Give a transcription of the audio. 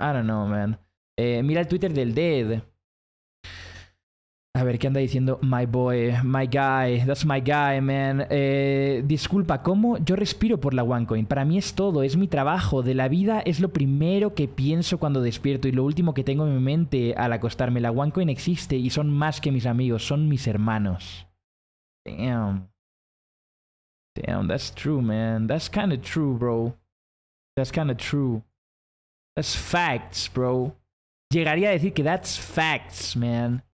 I don't know, man. Eh, mira el Twitter del Dead. A ver, ¿qué anda diciendo? My boy, my guy, that's my guy, man. Eh, disculpa, ¿cómo? Yo respiro por la OneCoin. Para mí es todo, es mi trabajo. De la vida es lo primero que pienso cuando despierto y lo último que tengo en mi mente al acostarme. La OneCoin existe y son más que mis amigos, son mis hermanos. Damn. Damn, that's true, man. That's kind of true, bro. That's kind of true. That's facts, bro. Llegaría a decir que that's facts, man.